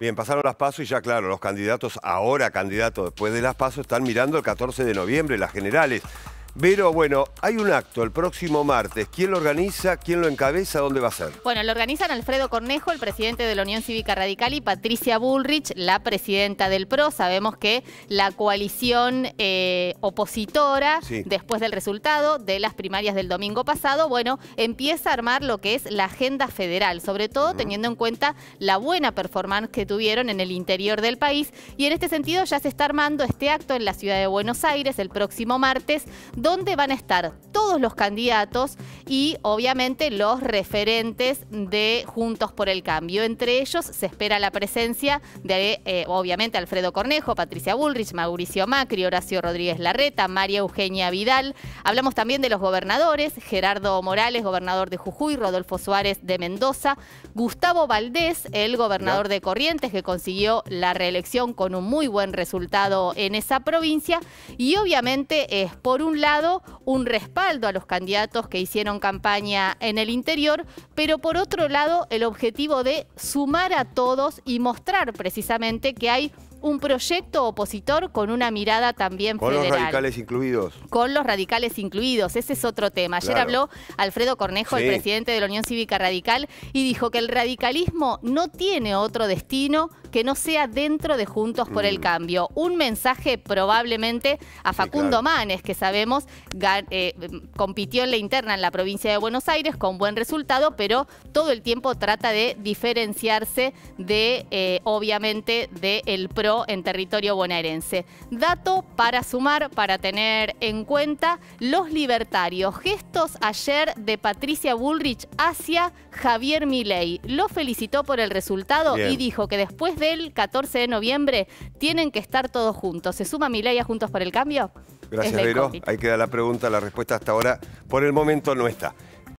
Bien, pasaron las pasos y ya claro, los candidatos, ahora candidatos después de las pasos, están mirando el 14 de noviembre, las generales. Pero bueno, hay un acto el próximo martes. ¿Quién lo organiza? ¿Quién lo encabeza? ¿Dónde va a ser? Bueno, lo organizan Alfredo Cornejo, el presidente de la Unión Cívica Radical, y Patricia Bullrich, la presidenta del PRO. Sabemos que la coalición eh, opositora, después del resultado de las primarias del domingo pasado, bueno, empieza a armar lo que es la agenda federal, sobre todo teniendo en cuenta la buena performance que tuvieron en el interior del país. Y en este sentido ya se está armando este acto en la ciudad de Buenos Aires el próximo martes, Dónde van a estar todos los candidatos y obviamente los referentes de Juntos por el Cambio. Entre ellos se espera la presencia de, eh, obviamente, Alfredo Cornejo, Patricia Bullrich, Mauricio Macri, Horacio Rodríguez Larreta, María Eugenia Vidal. Hablamos también de los gobernadores, Gerardo Morales, gobernador de Jujuy, Rodolfo Suárez de Mendoza, Gustavo Valdés, el gobernador de Corrientes, que consiguió la reelección con un muy buen resultado en esa provincia. Y obviamente es, por un lado, un respaldo a los candidatos que hicieron campaña en el interior, pero por otro lado, el objetivo de sumar a todos y mostrar precisamente que hay un proyecto opositor con una mirada también con federal. Con los radicales incluidos. Con los radicales incluidos, ese es otro tema. Ayer habló Alfredo Cornejo, el presidente de la Unión Cívica Radical, y dijo que el radicalismo no tiene otro destino que no sea dentro de Juntos por el mm. Cambio. Un mensaje probablemente a Facundo Manes, que sabemos eh, compitió en la interna en la provincia de Buenos Aires con buen resultado, pero todo el tiempo trata de diferenciarse de, eh, obviamente, del de pro en territorio bonaerense. Dato para sumar, para tener en cuenta, los libertarios. Gestos ayer de Patricia Bullrich hacia Javier Milei. Lo felicitó por el resultado y dijo que después del 14 de noviembre tienen que estar todos juntos. ¿Se suma Milei a Juntos por el Cambio? Gracias, Vero. Ahí queda la pregunta, la respuesta hasta ahora por el momento no está.